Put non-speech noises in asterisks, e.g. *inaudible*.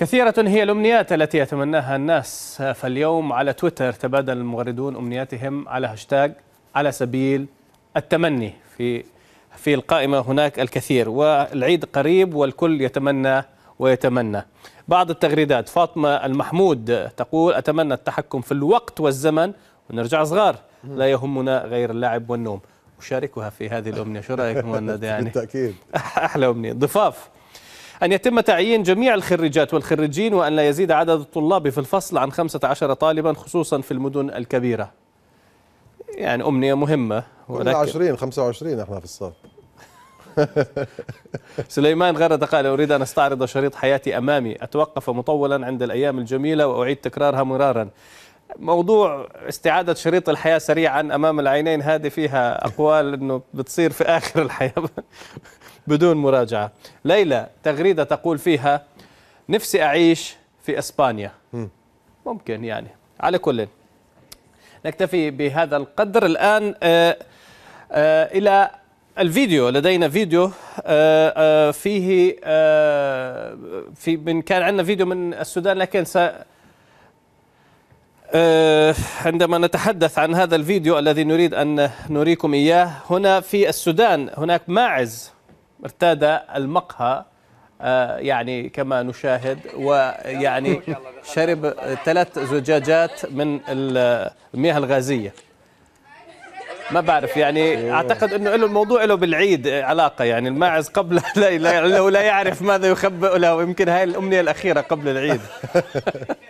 كثيرة هي الأمنيات التي يتمناها الناس فاليوم على تويتر تبادل المغردون أمنياتهم على هاشتاج على سبيل التمني في في القائمة هناك الكثير والعيد قريب والكل يتمنى ويتمنى بعض التغريدات فاطمة المحمود تقول أتمنى التحكم في الوقت والزمن ونرجع صغار لا يهمنا غير اللعب والنوم أشاركها في هذه الأمنية شو رأيك مهند *laughs* يعني بالتأكيد *laughs* أحلى أمنية ضفاف أن يتم تعيين جميع الخريجات والخريجين وأن لا يزيد عدد الطلاب في الفصل عن 15 طالبا خصوصا في المدن الكبيرة يعني أمنية مهمة ولكن 20 25 احنا في الصف *laughs* سليمان غرد قال أريد أن أستعرض شريط حياتي أمامي أتوقف مطولا عند الأيام الجميلة وأعيد تكرارها مرارا موضوع استعادة شريط الحياة سريعا أمام العينين هذه فيها أقوال أنه بتصير في آخر الحياة *laughs* بدون مراجعة ليلى تغريدة تقول فيها نفسي أعيش في إسبانيا ممكن يعني على كل نكتفي بهذا القدر الآن آه، آه، إلى الفيديو لدينا فيديو آه، فيه في من كان عندنا فيديو من السودان لكن س آه، عندما نتحدث عن هذا الفيديو الذي نريد أن نريكم إياه هنا في السودان هناك ماعز ارتاد المقهى آه، يعني كما نشاهد ويعني شرب ثلاث زجاجات من المياه الغازية ما بعرف يعني اعتقد انه له الموضوع له بالعيد علاقه يعني الماعز قبل *laughs* لا لو لا يعرف ماذا يخبئ له يمكن هاي الامنيه الاخيره قبل العيد *laughs*